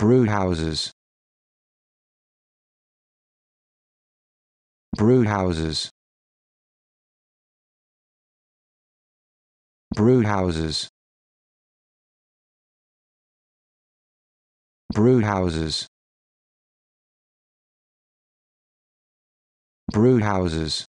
brewhouses brewhouses brewhouses brewhouses brewhouses